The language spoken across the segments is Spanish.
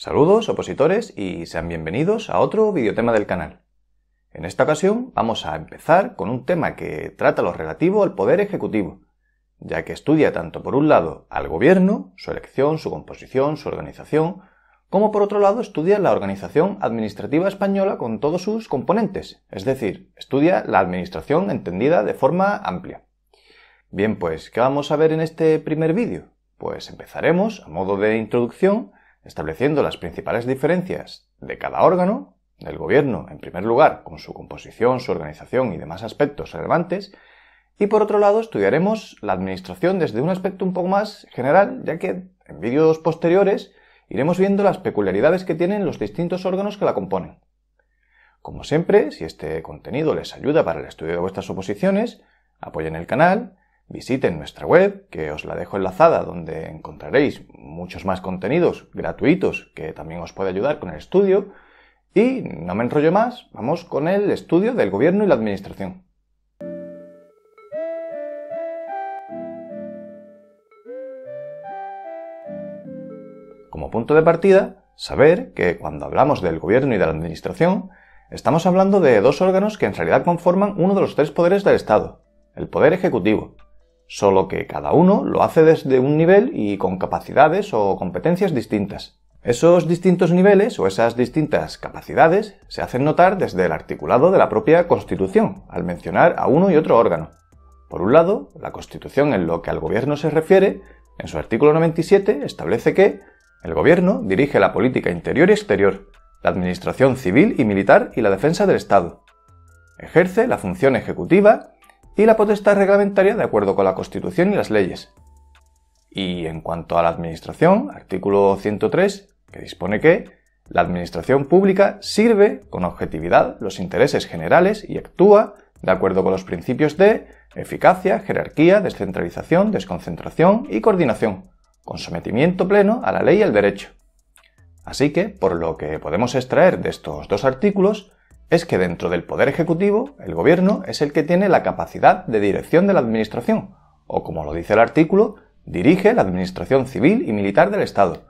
Saludos, opositores, y sean bienvenidos a otro videotema del canal. En esta ocasión vamos a empezar con un tema que trata lo relativo al Poder Ejecutivo, ya que estudia tanto por un lado al gobierno, su elección, su composición, su organización, como por otro lado estudia la organización administrativa española con todos sus componentes, es decir, estudia la administración entendida de forma amplia. Bien, pues, ¿qué vamos a ver en este primer vídeo? Pues empezaremos, a modo de introducción, estableciendo las principales diferencias de cada órgano, del gobierno, en primer lugar, con su composición, su organización y demás aspectos relevantes, y por otro lado estudiaremos la administración desde un aspecto un poco más general, ya que en vídeos posteriores iremos viendo las peculiaridades que tienen los distintos órganos que la componen. Como siempre, si este contenido les ayuda para el estudio de vuestras oposiciones, apoyen el canal, visiten nuestra web, que os la dejo enlazada, donde encontraréis muchos más contenidos gratuitos que también os puede ayudar con el estudio. Y no me enrollo más, vamos con el estudio del gobierno y la administración. Como punto de partida, saber que cuando hablamos del gobierno y de la administración, estamos hablando de dos órganos que en realidad conforman uno de los tres poderes del Estado, el poder ejecutivo, solo que cada uno lo hace desde un nivel y con capacidades o competencias distintas. Esos distintos niveles o esas distintas capacidades se hacen notar desde el articulado de la propia Constitución, al mencionar a uno y otro órgano. Por un lado, la Constitución en lo que al gobierno se refiere, en su artículo 97 establece que el gobierno dirige la política interior y exterior, la administración civil y militar y la defensa del Estado. Ejerce la función ejecutiva y la potestad reglamentaria de acuerdo con la Constitución y las leyes. Y en cuanto a la Administración, artículo 103, que dispone que la Administración pública sirve con objetividad los intereses generales y actúa de acuerdo con los principios de eficacia, jerarquía, descentralización, desconcentración y coordinación, con sometimiento pleno a la ley y al derecho. Así que, por lo que podemos extraer de estos dos artículos, es que dentro del Poder Ejecutivo, el Gobierno es el que tiene la capacidad de dirección de la Administración, o como lo dice el artículo, dirige la Administración civil y militar del Estado.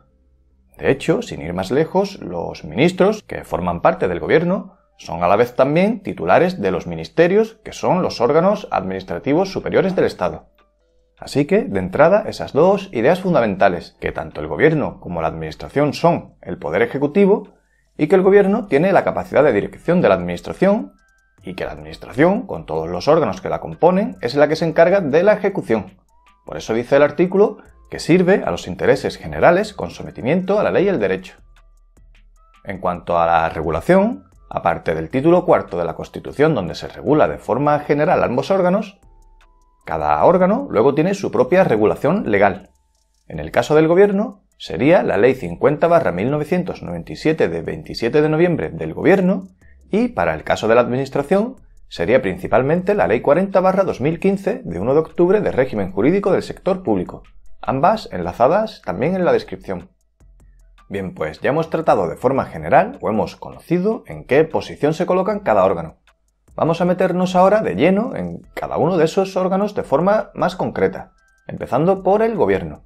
De hecho, sin ir más lejos, los ministros, que forman parte del Gobierno, son a la vez también titulares de los ministerios, que son los órganos administrativos superiores del Estado. Así que, de entrada, esas dos ideas fundamentales, que tanto el Gobierno como la Administración son el Poder Ejecutivo, y que el gobierno tiene la capacidad de dirección de la administración y que la administración, con todos los órganos que la componen, es la que se encarga de la ejecución. Por eso dice el artículo que sirve a los intereses generales con sometimiento a la ley y el derecho. En cuanto a la regulación, aparte del título cuarto de la Constitución donde se regula de forma general ambos órganos, cada órgano luego tiene su propia regulación legal. En el caso del gobierno, sería la Ley 50-1997 de 27 de noviembre del Gobierno y, para el caso de la Administración, sería principalmente la Ley 40-2015 de 1 de octubre de régimen jurídico del sector público, ambas enlazadas también en la descripción. Bien, pues ya hemos tratado de forma general o hemos conocido en qué posición se colocan cada órgano. Vamos a meternos ahora de lleno en cada uno de esos órganos de forma más concreta, empezando por el gobierno.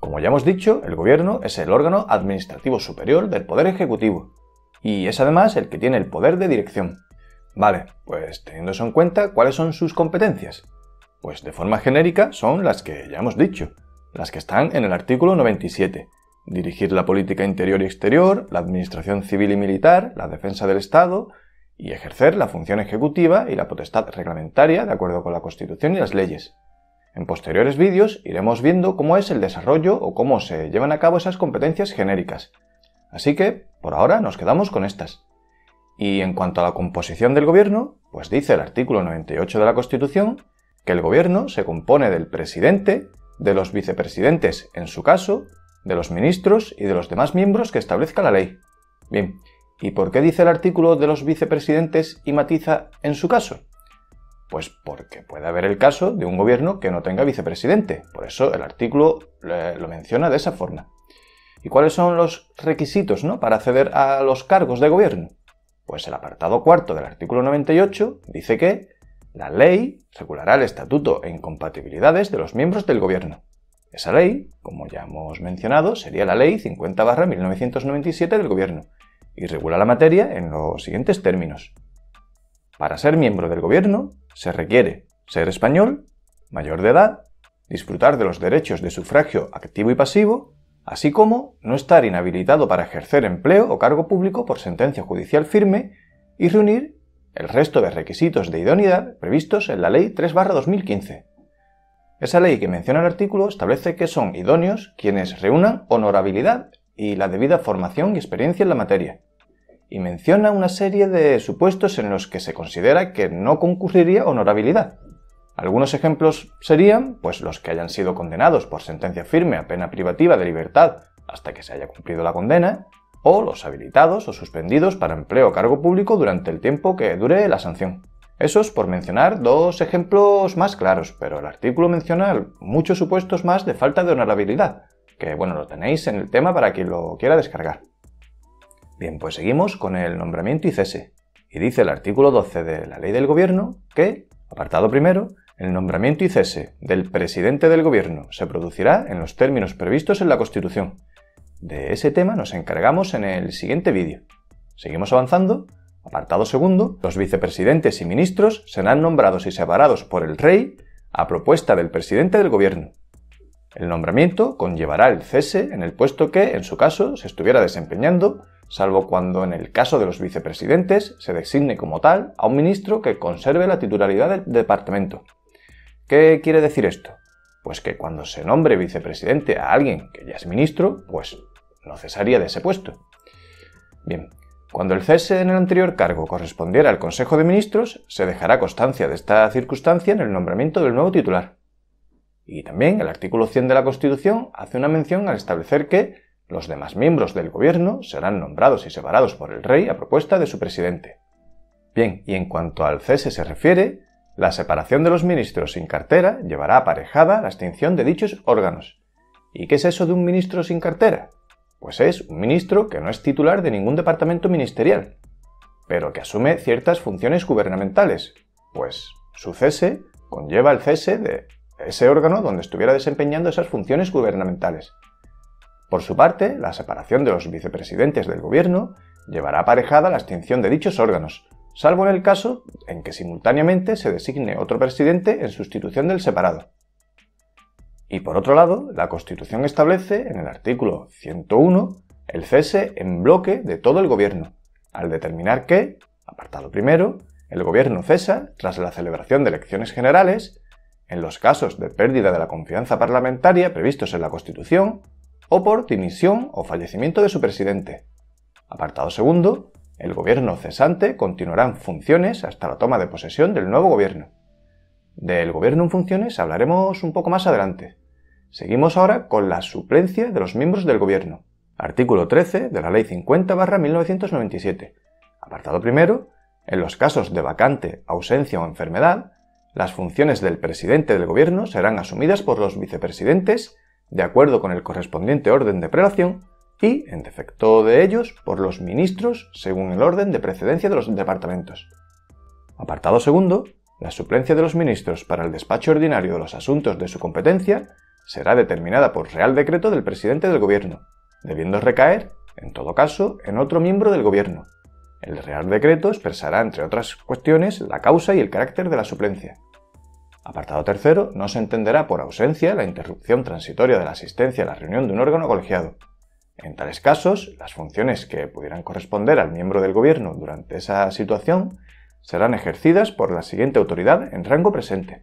Como ya hemos dicho, el gobierno es el órgano administrativo superior del Poder Ejecutivo, y es además el que tiene el poder de dirección. Vale, pues teniendo eso en cuenta, ¿cuáles son sus competencias? Pues de forma genérica son las que ya hemos dicho, las que están en el artículo 97. Dirigir la política interior y exterior, la administración civil y militar, la defensa del Estado y ejercer la función ejecutiva y la potestad reglamentaria de acuerdo con la Constitución y las leyes. En posteriores vídeos iremos viendo cómo es el desarrollo o cómo se llevan a cabo esas competencias genéricas. Así que, por ahora, nos quedamos con estas. Y en cuanto a la composición del gobierno, pues dice el artículo 98 de la Constitución que el gobierno se compone del presidente, de los vicepresidentes en su caso, de los ministros y de los demás miembros que establezca la ley. Bien, ¿y por qué dice el artículo de los vicepresidentes y matiza en su caso? Pues porque puede haber el caso de un gobierno que no tenga vicepresidente. Por eso el artículo eh, lo menciona de esa forma. ¿Y cuáles son los requisitos ¿no? para acceder a los cargos de gobierno? Pues el apartado cuarto del artículo 98 dice que la ley regulará el estatuto e incompatibilidades de los miembros del gobierno. Esa ley, como ya hemos mencionado, sería la Ley 50-1997 del Gobierno y regula la materia en los siguientes términos. Para ser miembro del Gobierno, se requiere ser español, mayor de edad, disfrutar de los derechos de sufragio activo y pasivo, así como no estar inhabilitado para ejercer empleo o cargo público por sentencia judicial firme y reunir el resto de requisitos de idoneidad previstos en la Ley 3-2015. Esa ley que menciona el artículo establece que son idóneos quienes reúnan honorabilidad y la debida formación y experiencia en la materia, y menciona una serie de supuestos en los que se considera que no concurriría honorabilidad. Algunos ejemplos serían, pues, los que hayan sido condenados por sentencia firme a pena privativa de libertad hasta que se haya cumplido la condena, o los habilitados o suspendidos para empleo o cargo público durante el tiempo que dure la sanción. Eso es por mencionar dos ejemplos más claros, pero el artículo menciona muchos supuestos más de falta de honorabilidad, que bueno, lo tenéis en el tema para quien lo quiera descargar. Bien, pues seguimos con el nombramiento y cese. Y dice el artículo 12 de la Ley del Gobierno que, apartado primero, el nombramiento y cese del presidente del Gobierno se producirá en los términos previstos en la Constitución. De ese tema nos encargamos en el siguiente vídeo. Seguimos avanzando. Apartado segundo, los vicepresidentes y ministros serán nombrados y separados por el rey a propuesta del presidente del Gobierno. El nombramiento conllevará el cese en el puesto que, en su caso, se estuviera desempeñando salvo cuando en el caso de los vicepresidentes se designe como tal a un ministro que conserve la titularidad del departamento. ¿Qué quiere decir esto? Pues que cuando se nombre vicepresidente a alguien que ya es ministro, pues no cesaría de ese puesto. Bien, cuando el cese en el anterior cargo correspondiera al Consejo de Ministros, se dejará constancia de esta circunstancia en el nombramiento del nuevo titular. Y también el artículo 100 de la Constitución hace una mención al establecer que los demás miembros del gobierno serán nombrados y separados por el rey a propuesta de su presidente. Bien, y en cuanto al cese se refiere, la separación de los ministros sin cartera llevará aparejada la extinción de dichos órganos. ¿Y qué es eso de un ministro sin cartera? Pues es un ministro que no es titular de ningún departamento ministerial, pero que asume ciertas funciones gubernamentales, pues su cese conlleva el cese de ese órgano donde estuviera desempeñando esas funciones gubernamentales. Por su parte, la separación de los vicepresidentes del gobierno llevará aparejada la extinción de dichos órganos, salvo en el caso en que simultáneamente se designe otro presidente en sustitución del separado. Y por otro lado, la Constitución establece, en el artículo 101, el cese en bloque de todo el gobierno, al determinar que, apartado primero, el gobierno cesa tras la celebración de elecciones generales, en los casos de pérdida de la confianza parlamentaria previstos en la Constitución, o por dimisión o fallecimiento de su presidente. Apartado segundo, el gobierno cesante continuará en funciones hasta la toma de posesión del nuevo gobierno. Del gobierno en funciones hablaremos un poco más adelante. Seguimos ahora con la suplencia de los miembros del gobierno. Artículo 13 de la Ley 50-1997. Apartado primero, en los casos de vacante, ausencia o enfermedad, las funciones del presidente del gobierno serán asumidas por los vicepresidentes de acuerdo con el correspondiente orden de prelación, y, en defecto de ellos, por los ministros según el orden de precedencia de los departamentos. Apartado segundo, la suplencia de los ministros para el despacho ordinario de los asuntos de su competencia será determinada por Real Decreto del presidente del Gobierno, debiendo recaer, en todo caso, en otro miembro del Gobierno. El Real Decreto expresará, entre otras cuestiones, la causa y el carácter de la suplencia. Apartado tercero, no se entenderá por ausencia la interrupción transitoria de la asistencia a la reunión de un órgano colegiado. En tales casos, las funciones que pudieran corresponder al miembro del gobierno durante esa situación serán ejercidas por la siguiente autoridad en rango presente.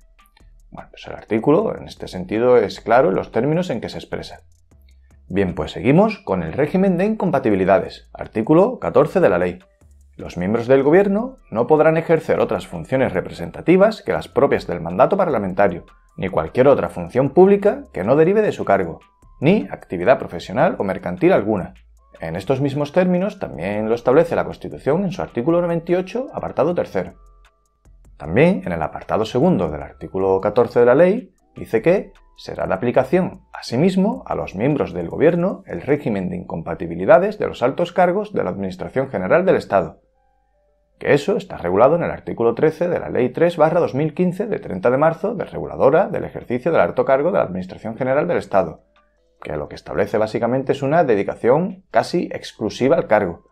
Bueno, pues el artículo en este sentido es claro en los términos en que se expresa. Bien, pues seguimos con el régimen de incompatibilidades, artículo 14 de la ley. Los miembros del gobierno no podrán ejercer otras funciones representativas que las propias del mandato parlamentario, ni cualquier otra función pública que no derive de su cargo, ni actividad profesional o mercantil alguna. En estos mismos términos también lo establece la Constitución en su artículo 98, apartado 3. También en el apartado 2 del artículo 14 de la ley dice que será de aplicación, asimismo, a los miembros del gobierno el régimen de incompatibilidades de los altos cargos de la Administración General del Estado, que eso está regulado en el artículo 13 de la Ley 3-2015 de 30 de marzo de reguladora del ejercicio del alto cargo de la Administración General del Estado, que lo que establece básicamente es una dedicación casi exclusiva al cargo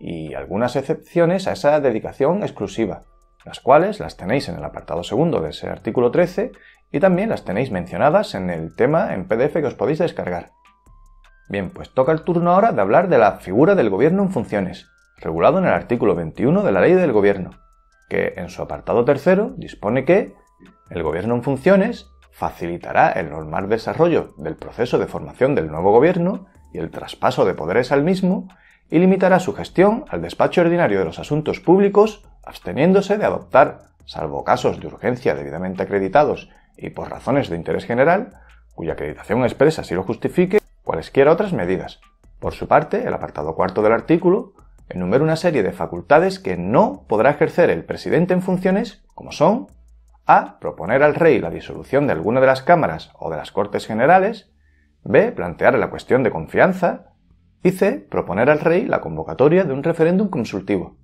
y algunas excepciones a esa dedicación exclusiva, las cuales las tenéis en el apartado segundo de ese artículo 13 y también las tenéis mencionadas en el tema en PDF que os podéis descargar. Bien, pues toca el turno ahora de hablar de la figura del gobierno en funciones, regulado en el artículo 21 de la Ley del Gobierno, que en su apartado tercero dispone que el Gobierno en funciones facilitará el normal desarrollo del proceso de formación del nuevo Gobierno y el traspaso de poderes al mismo y limitará su gestión al despacho ordinario de los asuntos públicos, absteniéndose de adoptar, salvo casos de urgencia debidamente acreditados y por razones de interés general, cuya acreditación expresa si lo justifique, cualesquiera otras medidas. Por su parte, el apartado cuarto del artículo enumera una serie de facultades que no podrá ejercer el presidente en funciones, como son a. Proponer al rey la disolución de alguna de las cámaras o de las Cortes Generales. B. Plantear la cuestión de confianza. Y C. Proponer al rey la convocatoria de un referéndum consultivo.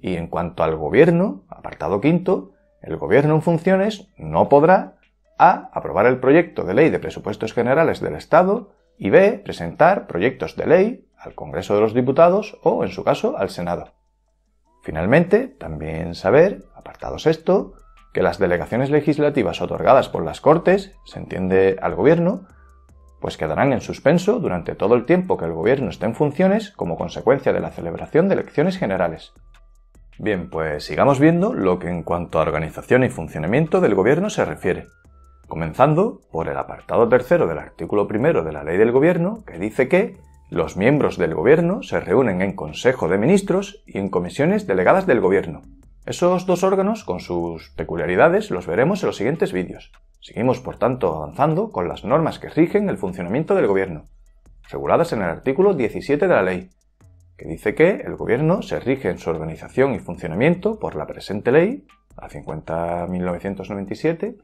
Y en cuanto al gobierno, apartado quinto, el gobierno en funciones no podrá a. Aprobar el proyecto de ley de presupuestos generales del Estado y B. Presentar proyectos de ley al Congreso de los Diputados o, en su caso, al Senado. Finalmente, también saber, apartado sexto, que las delegaciones legislativas otorgadas por las Cortes, se entiende al Gobierno, pues quedarán en suspenso durante todo el tiempo que el Gobierno esté en funciones como consecuencia de la celebración de elecciones generales. Bien, pues sigamos viendo lo que en cuanto a organización y funcionamiento del Gobierno se refiere, comenzando por el apartado tercero del artículo primero de la Ley del Gobierno, que dice que los miembros del gobierno se reúnen en Consejo de Ministros y en comisiones delegadas del gobierno. Esos dos órganos, con sus peculiaridades, los veremos en los siguientes vídeos. Seguimos, por tanto, avanzando con las normas que rigen el funcionamiento del gobierno, reguladas en el artículo 17 de la ley, que dice que el gobierno se rige en su organización y funcionamiento por la presente ley, la 50.997,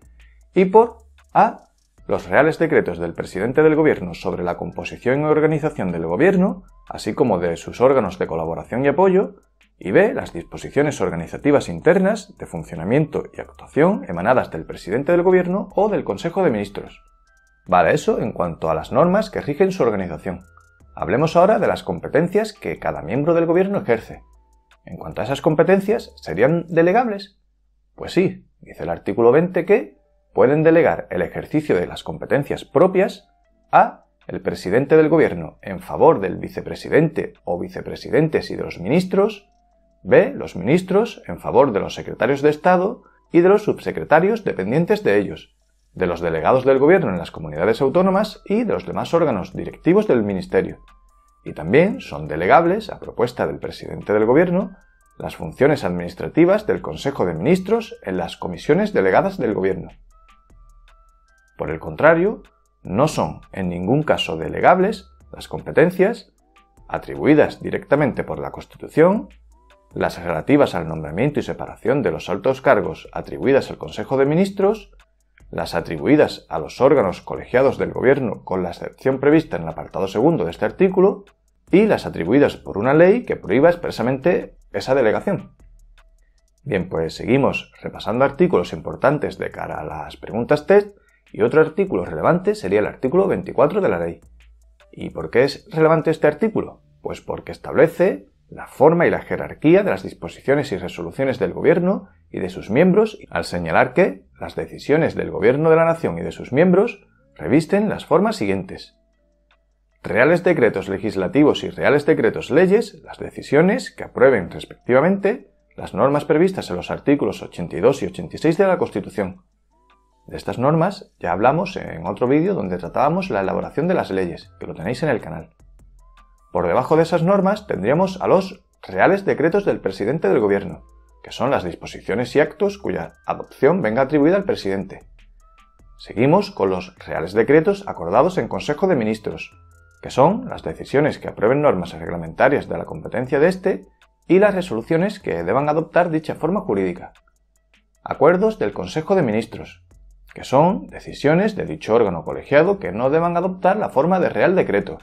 y por A los reales decretos del presidente del gobierno sobre la composición y organización del gobierno, así como de sus órganos de colaboración y apoyo, y b. las disposiciones organizativas internas de funcionamiento y actuación emanadas del presidente del gobierno o del Consejo de Ministros. Vale eso en cuanto a las normas que rigen su organización. Hablemos ahora de las competencias que cada miembro del gobierno ejerce. En cuanto a esas competencias, ¿serían delegables? Pues sí, dice el artículo 20 que pueden delegar el ejercicio de las competencias propias a el presidente del gobierno en favor del vicepresidente o vicepresidentes y de los ministros, b. los ministros en favor de los secretarios de Estado y de los subsecretarios dependientes de ellos, de los delegados del gobierno en las comunidades autónomas y de los demás órganos directivos del ministerio. Y también son delegables, a propuesta del presidente del gobierno, las funciones administrativas del Consejo de Ministros en las comisiones delegadas del gobierno. Por el contrario, no son en ningún caso delegables las competencias atribuidas directamente por la Constitución, las relativas al nombramiento y separación de los altos cargos atribuidas al Consejo de Ministros, las atribuidas a los órganos colegiados del Gobierno con la excepción prevista en el apartado segundo de este artículo, y las atribuidas por una ley que prohíba expresamente esa delegación. Bien, pues seguimos repasando artículos importantes de cara a las preguntas test y otro artículo relevante sería el artículo 24 de la ley. ¿Y por qué es relevante este artículo? Pues porque establece la forma y la jerarquía de las disposiciones y resoluciones del Gobierno y de sus miembros, al señalar que las decisiones del Gobierno de la Nación y de sus miembros revisten las formas siguientes. Reales decretos legislativos y reales decretos leyes, las decisiones que aprueben respectivamente las normas previstas en los artículos 82 y 86 de la Constitución, de estas normas ya hablamos en otro vídeo donde tratábamos la elaboración de las leyes, que lo tenéis en el canal. Por debajo de esas normas tendríamos a los reales decretos del presidente del gobierno, que son las disposiciones y actos cuya adopción venga atribuida al presidente. Seguimos con los reales decretos acordados en Consejo de Ministros, que son las decisiones que aprueben normas reglamentarias de la competencia de este y las resoluciones que deban adoptar dicha forma jurídica. Acuerdos del Consejo de Ministros, que son decisiones de dicho órgano colegiado que no deban adoptar la forma de Real Decreto.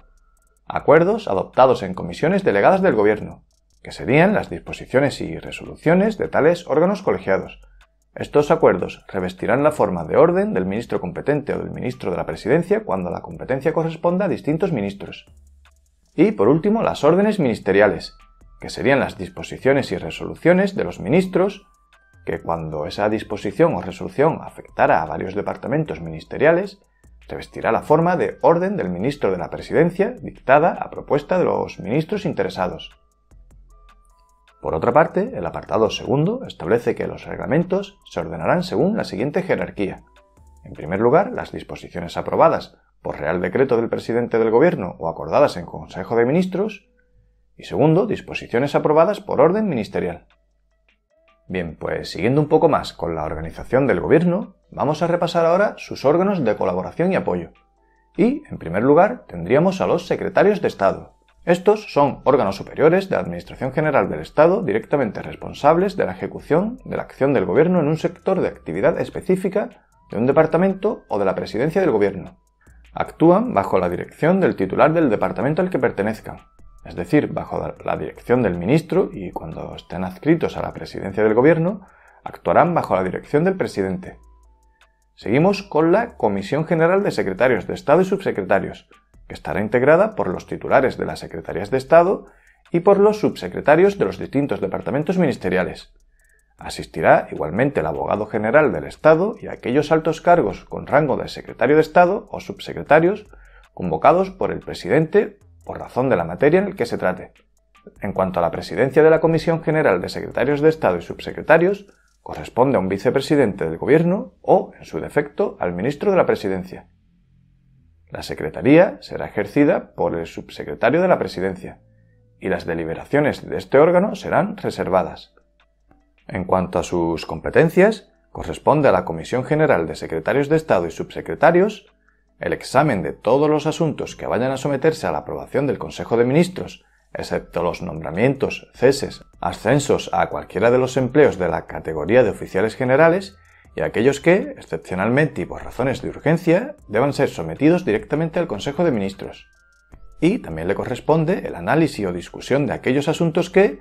Acuerdos adoptados en comisiones delegadas del Gobierno, que serían las disposiciones y resoluciones de tales órganos colegiados. Estos acuerdos revestirán la forma de orden del ministro competente o del ministro de la Presidencia cuando la competencia corresponda a distintos ministros. Y, por último, las órdenes ministeriales, que serían las disposiciones y resoluciones de los ministros, que cuando esa disposición o resolución afectara a varios departamentos ministeriales, revestirá la forma de orden del ministro de la Presidencia dictada a propuesta de los ministros interesados. Por otra parte, el apartado segundo establece que los reglamentos se ordenarán según la siguiente jerarquía. En primer lugar, las disposiciones aprobadas por Real Decreto del Presidente del Gobierno o acordadas en Consejo de Ministros. Y segundo, disposiciones aprobadas por orden ministerial. Bien, pues siguiendo un poco más con la organización del gobierno, vamos a repasar ahora sus órganos de colaboración y apoyo. Y, en primer lugar, tendríamos a los secretarios de Estado. Estos son órganos superiores de Administración General del Estado directamente responsables de la ejecución de la acción del gobierno en un sector de actividad específica de un departamento o de la presidencia del gobierno. Actúan bajo la dirección del titular del departamento al que pertenezcan, es decir, bajo la dirección del ministro y cuando estén adscritos a la presidencia del gobierno, actuarán bajo la dirección del presidente. Seguimos con la Comisión General de Secretarios de Estado y Subsecretarios, que estará integrada por los titulares de las Secretarías de Estado y por los subsecretarios de los distintos departamentos ministeriales. Asistirá igualmente el abogado general del Estado y aquellos altos cargos con rango de secretario de Estado o subsecretarios convocados por el presidente por razón de la materia en el que se trate. En cuanto a la presidencia de la Comisión General de Secretarios de Estado y Subsecretarios, corresponde a un vicepresidente del Gobierno o, en su defecto, al ministro de la Presidencia. La Secretaría será ejercida por el subsecretario de la Presidencia y las deliberaciones de este órgano serán reservadas. En cuanto a sus competencias, corresponde a la Comisión General de Secretarios de Estado y Subsecretarios el examen de todos los asuntos que vayan a someterse a la aprobación del Consejo de Ministros, excepto los nombramientos, ceses, ascensos a cualquiera de los empleos de la categoría de oficiales generales y aquellos que, excepcionalmente y por razones de urgencia, deban ser sometidos directamente al Consejo de Ministros. Y también le corresponde el análisis o discusión de aquellos asuntos que,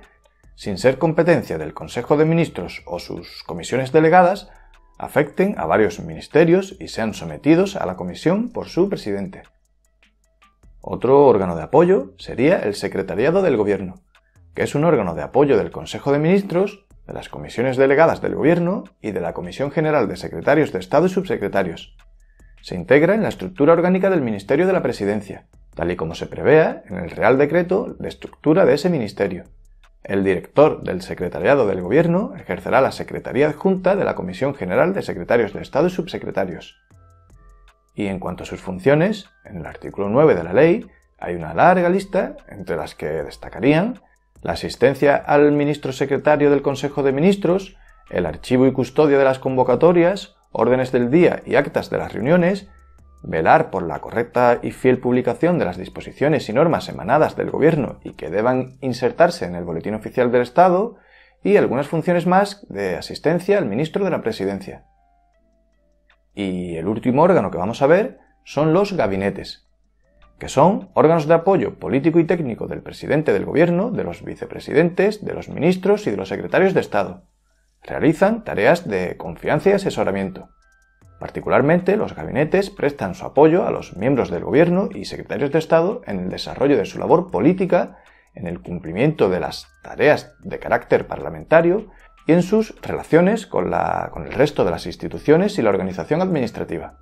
sin ser competencia del Consejo de Ministros o sus comisiones delegadas, afecten a varios ministerios y sean sometidos a la comisión por su presidente. Otro órgano de apoyo sería el Secretariado del Gobierno, que es un órgano de apoyo del Consejo de Ministros, de las comisiones delegadas del Gobierno y de la Comisión General de Secretarios de Estado y Subsecretarios. Se integra en la estructura orgánica del Ministerio de la Presidencia, tal y como se prevea en el Real Decreto de Estructura de ese Ministerio. El director del Secretariado del Gobierno ejercerá la Secretaría Adjunta de la Comisión General de Secretarios de Estado y Subsecretarios. Y en cuanto a sus funciones, en el artículo 9 de la ley hay una larga lista entre las que destacarían la asistencia al ministro secretario del Consejo de Ministros, el archivo y custodia de las convocatorias, órdenes del día y actas de las reuniones, velar por la correcta y fiel publicación de las disposiciones y normas emanadas del Gobierno y que deban insertarse en el Boletín Oficial del Estado, y algunas funciones más de asistencia al ministro de la Presidencia. Y el último órgano que vamos a ver son los gabinetes, que son órganos de apoyo político y técnico del presidente del gobierno, de los vicepresidentes, de los ministros y de los secretarios de Estado. Realizan tareas de confianza y asesoramiento. Particularmente, los gabinetes prestan su apoyo a los miembros del gobierno y secretarios de Estado en el desarrollo de su labor política, en el cumplimiento de las tareas de carácter parlamentario y en sus relaciones con, el resto de las instituciones y la organización administrativa.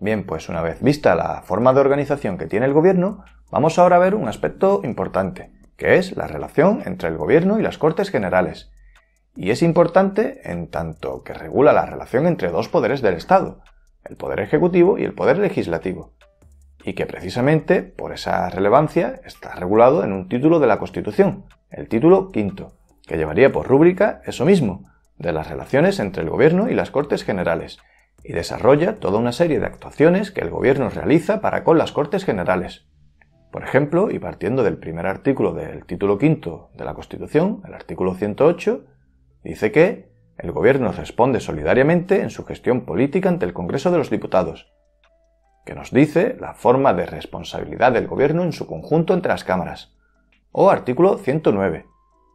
Bien, pues una vez vista la forma de organización que tiene el gobierno, vamos ahora a ver un aspecto importante, que es la relación entre el gobierno y las Cortes Generales, y es importante en tanto que regula la relación entre dos poderes del Estado, el poder ejecutivo y el poder legislativo, y que precisamente por esa relevancia está regulado en un título de la Constitución, el título quinto, que llevaría por rúbrica eso mismo, de las relaciones entre el gobierno y las Cortes Generales, y desarrolla toda una serie de actuaciones que el gobierno realiza para con las Cortes Generales. Por ejemplo, y partiendo del primer artículo del título V de la Constitución, el artículo 108, Dice que el Gobierno responde solidariamente en su gestión política ante el Congreso de los Diputados, que nos dice la forma de responsabilidad del Gobierno en su conjunto entre las cámaras. O artículo 109.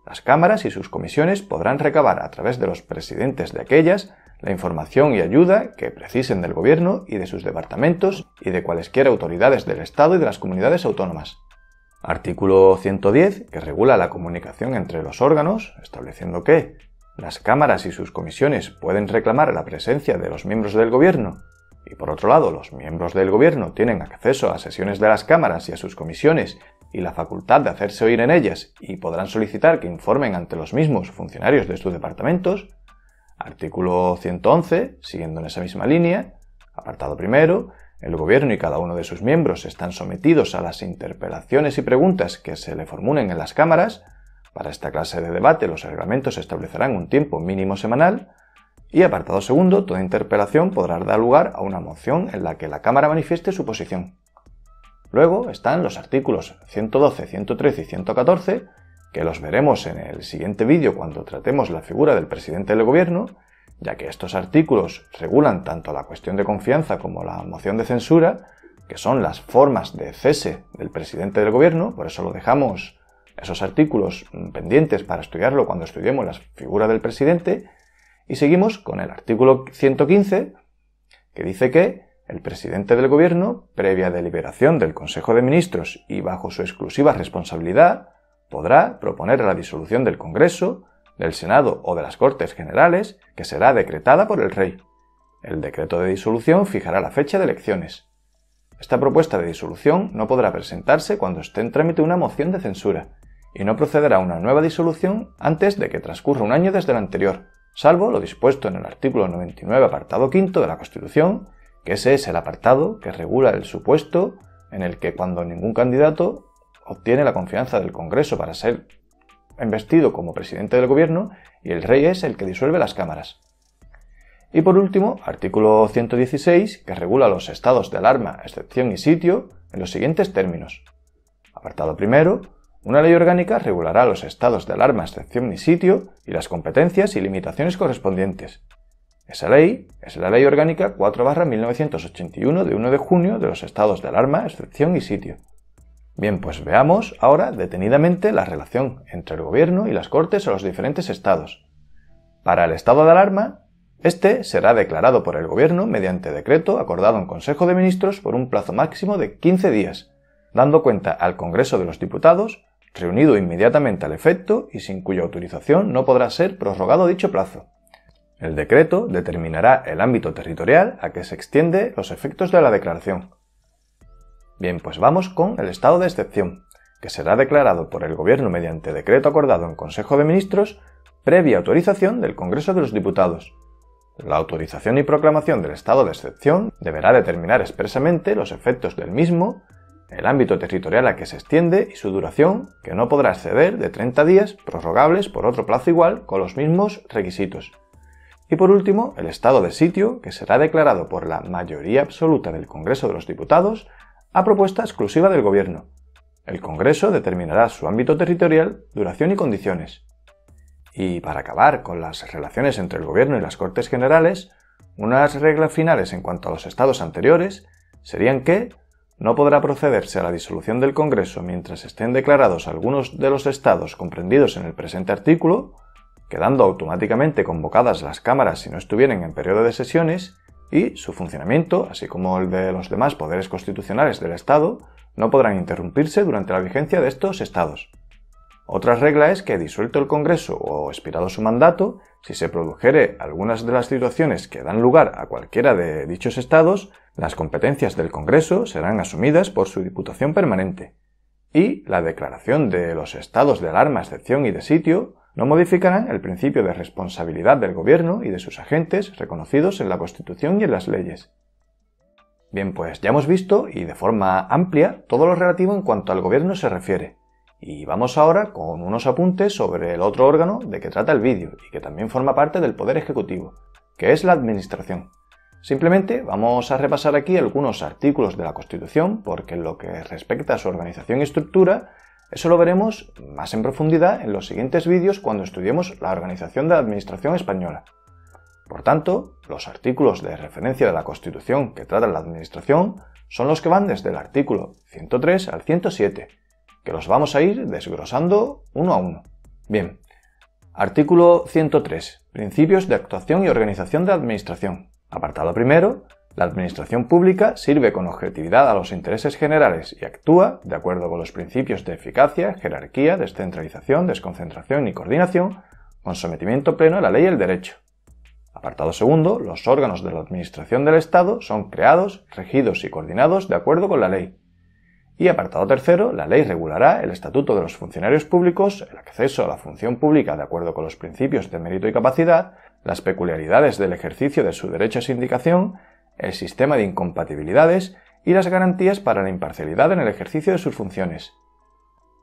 Las cámaras y sus comisiones podrán recabar a través de los presidentes de aquellas la información y ayuda que precisen del Gobierno y de sus departamentos y de cualesquiera autoridades del Estado y de las comunidades autónomas. Artículo 110, que regula la comunicación entre los órganos, estableciendo que las cámaras y sus comisiones pueden reclamar la presencia de los miembros del gobierno, y por otro lado, los miembros del gobierno tienen acceso a sesiones de las cámaras y a sus comisiones y la facultad de hacerse oír en ellas y podrán solicitar que informen ante los mismos funcionarios de sus departamentos. Artículo 111, siguiendo en esa misma línea, apartado primero, el gobierno y cada uno de sus miembros están sometidos a las interpelaciones y preguntas que se le formulen en las cámaras, para esta clase de debate, los reglamentos establecerán un tiempo mínimo semanal y apartado segundo, toda interpelación podrá dar lugar a una moción en la que la Cámara manifieste su posición. Luego están los artículos 112, 113 y 114, que los veremos en el siguiente vídeo cuando tratemos la figura del presidente del gobierno, ya que estos artículos regulan tanto la cuestión de confianza como la moción de censura, que son las formas de cese del presidente del gobierno, por eso lo dejamos esos artículos pendientes para estudiarlo cuando estudiemos las figuras del presidente. Y seguimos con el artículo 115, que dice que el presidente del gobierno, previa deliberación del Consejo de Ministros y bajo su exclusiva responsabilidad, podrá proponer la disolución del Congreso, del Senado o de las Cortes Generales, que será decretada por el rey. El decreto de disolución fijará la fecha de elecciones. Esta propuesta de disolución no podrá presentarse cuando esté en trámite una moción de censura, y no procederá a una nueva disolución antes de que transcurra un año desde el anterior, salvo lo dispuesto en el artículo 99, apartado 5 de la Constitución, que ese es el apartado que regula el supuesto en el que cuando ningún candidato obtiene la confianza del Congreso para ser investido como presidente del gobierno y el rey es el que disuelve las cámaras. Y por último, artículo 116, que regula los estados de alarma, excepción y sitio, en los siguientes términos. Apartado primero, una ley orgánica regulará los estados de alarma, excepción y sitio y las competencias y limitaciones correspondientes. Esa ley es la Ley Orgánica 4-1981 de 1 de junio de los estados de alarma, excepción y sitio. Bien, pues veamos ahora detenidamente la relación entre el gobierno y las cortes a los diferentes estados. Para el estado de alarma, este será declarado por el gobierno mediante decreto acordado en Consejo de Ministros por un plazo máximo de 15 días, dando cuenta al Congreso de los Diputados reunido inmediatamente al efecto y sin cuya autorización no podrá ser prorrogado dicho plazo. El decreto determinará el ámbito territorial a que se extiende los efectos de la declaración. Bien, pues vamos con el estado de excepción, que será declarado por el Gobierno mediante decreto acordado en Consejo de Ministros previa autorización del Congreso de los Diputados. La autorización y proclamación del estado de excepción deberá determinar expresamente los efectos del mismo el ámbito territorial a que se extiende y su duración, que no podrá exceder de 30 días prorrogables por otro plazo igual con los mismos requisitos. Y por último, el estado de sitio, que será declarado por la mayoría absoluta del Congreso de los Diputados a propuesta exclusiva del Gobierno. El Congreso determinará su ámbito territorial, duración y condiciones. Y para acabar con las relaciones entre el Gobierno y las Cortes Generales, unas reglas finales en cuanto a los estados anteriores serían que no podrá procederse a la disolución del Congreso mientras estén declarados algunos de los estados comprendidos en el presente artículo, quedando automáticamente convocadas las cámaras si no estuvieran en periodo de sesiones, y su funcionamiento, así como el de los demás poderes constitucionales del Estado, no podrán interrumpirse durante la vigencia de estos estados. Otra regla es que, disuelto el Congreso o expirado su mandato, si se produjere algunas de las situaciones que dan lugar a cualquiera de dichos estados, las competencias del Congreso serán asumidas por su Diputación Permanente, y la declaración de los estados de alarma, excepción y de sitio no modificarán el principio de responsabilidad del Gobierno y de sus agentes reconocidos en la Constitución y en las leyes. Bien, pues ya hemos visto, y de forma amplia, todo lo relativo en cuanto al Gobierno se refiere. Y vamos ahora con unos apuntes sobre el otro órgano de que trata el vídeo y que también forma parte del Poder Ejecutivo, que es la Administración. Simplemente vamos a repasar aquí algunos artículos de la Constitución porque en lo que respecta a su organización y estructura, eso lo veremos más en profundidad en los siguientes vídeos cuando estudiemos la organización de la Administración española. Por tanto, los artículos de referencia de la Constitución que tratan la Administración son los que van desde el artículo 103 al 107, que los vamos a ir desglosando uno a uno. Bien, artículo 103, principios de actuación y organización de administración. Apartado primero, la administración pública sirve con objetividad a los intereses generales y actúa de acuerdo con los principios de eficacia, jerarquía, descentralización, desconcentración y coordinación, con sometimiento pleno a la ley y el derecho. Apartado segundo, los órganos de la administración del Estado son creados, regidos y coordinados de acuerdo con la ley. Y apartado tercero, la ley regulará el estatuto de los funcionarios públicos, el acceso a la función pública de acuerdo con los principios de mérito y capacidad, las peculiaridades del ejercicio de su derecho a sindicación, el sistema de incompatibilidades y las garantías para la imparcialidad en el ejercicio de sus funciones.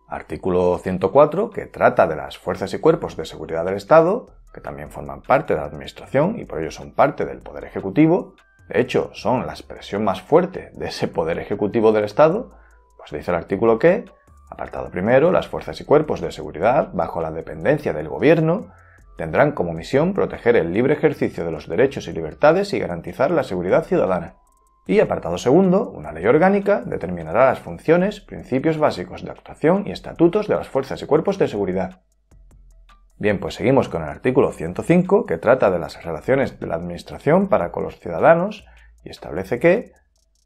Artículo 104, que trata de las fuerzas y cuerpos de seguridad del Estado, que también forman parte de la Administración y por ello son parte del Poder Ejecutivo, de hecho son la expresión más fuerte de ese Poder Ejecutivo del Estado, pues dice el artículo que, apartado primero, las fuerzas y cuerpos de seguridad, bajo la dependencia del gobierno, tendrán como misión proteger el libre ejercicio de los derechos y libertades y garantizar la seguridad ciudadana. Y apartado segundo, una ley orgánica determinará las funciones, principios básicos de actuación y estatutos de las fuerzas y cuerpos de seguridad. Bien, pues seguimos con el artículo 105 que trata de las relaciones de la Administración para con los ciudadanos y establece que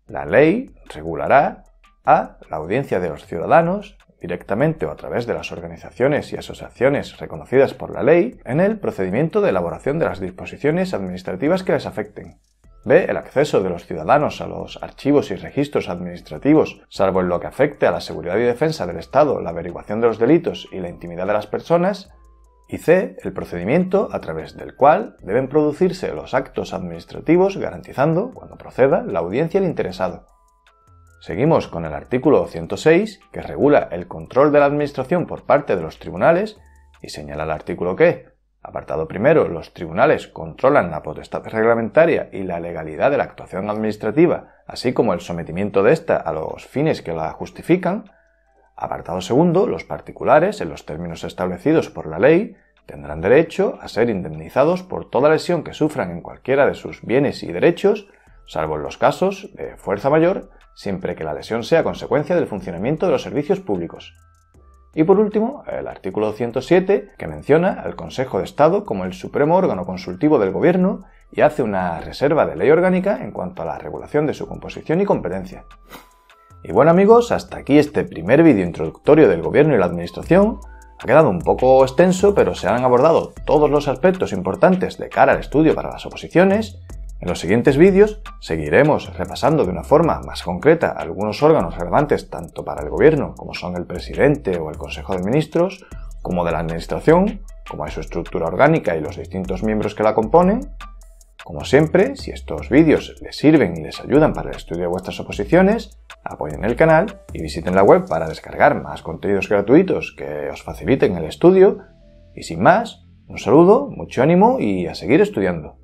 la ley regulará a la audiencia de los ciudadanos, directamente o a través de las organizaciones y asociaciones reconocidas por la ley, en el procedimiento de elaboración de las disposiciones administrativas que les afecten. B. El acceso de los ciudadanos a los archivos y registros administrativos, salvo en lo que afecte a la seguridad y defensa del Estado, la averiguación de los delitos y la intimidad de las personas. Y C. El procedimiento a través del cual deben producirse los actos administrativos garantizando, cuando proceda, la audiencia del interesado. Seguimos con el artículo 106, que regula el control de la Administración por parte de los tribunales, y señala el artículo que, apartado primero, los tribunales controlan la potestad reglamentaria y la legalidad de la actuación administrativa, así como el sometimiento de ésta a los fines que la justifican. Apartado segundo, los particulares, en los términos establecidos por la ley, tendrán derecho a ser indemnizados por toda lesión que sufran en cualquiera de sus bienes y derechos, salvo en los casos de fuerza mayor, siempre que la lesión sea consecuencia del funcionamiento de los servicios públicos. Y por último, el artículo 107, que menciona al Consejo de Estado como el supremo órgano consultivo del Gobierno y hace una reserva de ley orgánica en cuanto a la regulación de su composición y competencia. Y bueno amigos, hasta aquí este primer vídeo introductorio del Gobierno y la Administración. Ha quedado un poco extenso, pero se han abordado todos los aspectos importantes de cara al estudio para las oposiciones en los siguientes vídeos seguiremos repasando de una forma más concreta algunos órganos relevantes tanto para el gobierno como son el presidente o el Consejo de Ministros, como de la Administración, como es su estructura orgánica y los distintos miembros que la componen. Como siempre, si estos vídeos les sirven y les ayudan para el estudio de vuestras oposiciones, apoyen el canal y visiten la web para descargar más contenidos gratuitos que os faciliten el estudio. Y sin más, un saludo, mucho ánimo y a seguir estudiando.